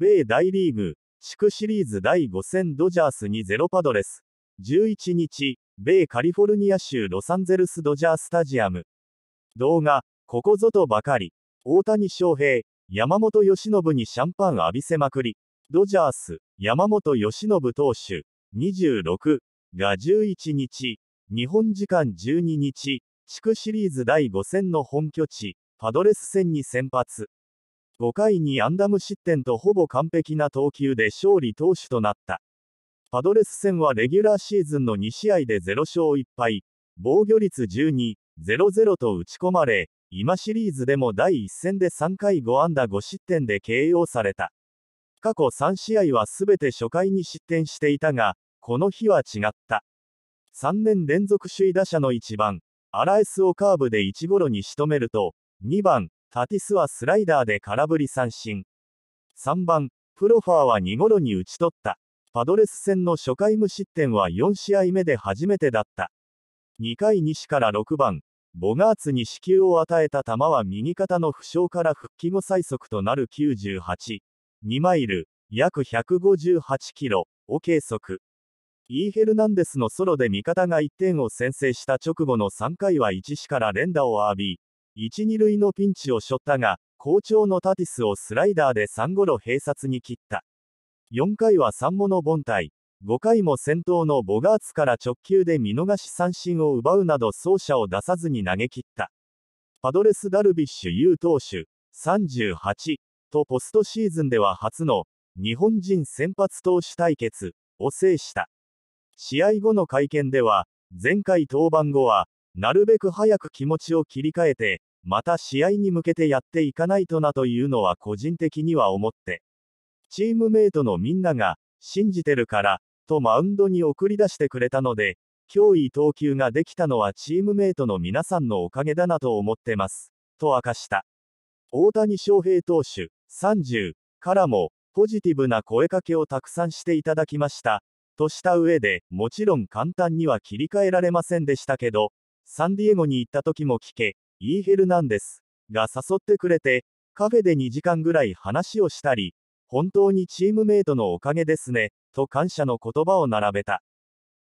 米大リーグ、地区シリーズ第5戦ドジャースに0パドレス。11日、米カリフォルニア州ロサンゼルスドジャースタジアム。動画、ここぞとばかり。大谷翔平、山本由伸にシャンパン浴びせまくり。ドジャース、山本由伸投手、26が11日、日本時間12日、地区シリーズ第5戦の本拠地、パドレス戦に先発。5回にアンダム失点とほぼ完璧な投球で勝利投手となった。パドレス戦はレギュラーシーズンの2試合で0勝1敗、防御率12、0-0と打ち込まれ、今シリーズでも第1戦で3回5安打5失点で KO された。過去3試合はすべて初回に失点していたが、この日は違った。3年連続首位打者の1番、アラエスをカーブで1ゴロに仕留めると、2番、タティスはスライダーで空振り三振。3番、プロファーは2ゴロに打ち取った。パドレス戦の初回無失点は4試合目で初めてだった。2回西から6番、ボガーツに死球を与えた球は右肩の負傷から復帰後最速となる98、2マイル、約158キロを計測。イーヘルナンデスのソロで味方が1点を先制した直後の3回は1死から連打を浴び、1、2塁のピンチを背負ったが、好調のタティスをスライダーで3ゴロ併殺に切った。4回は3もの凡退。5回も先頭のボガーツから直球で見逃し三振を奪うなど走者を出さずに投げ切った。パドレス・ダルビッシュ有投手、38とポストシーズンでは初の日本人先発投手対決を制した。試合後の会見では、前回登板後は、なるべく早く気持ちを切り替えて、また試合に向けてやっていかないとなというのは個人的には思って。チームメイトのみんなが、信じてるから、とマウンドに送り出してくれたので、脅威投球ができたのはチームメイトの皆さんのおかげだなと思ってます。と明かした。大谷翔平投手、30からも、ポジティブな声かけをたくさんしていただきました。とした上で、もちろん簡単には切り替えられませんでしたけど、サンディエゴに行った時も聞け、イーヘルなんです。が誘ってくれて、カフェで2時間ぐらい話をしたり、本当にチームメイトのおかげですね、と感謝の言葉を並べた。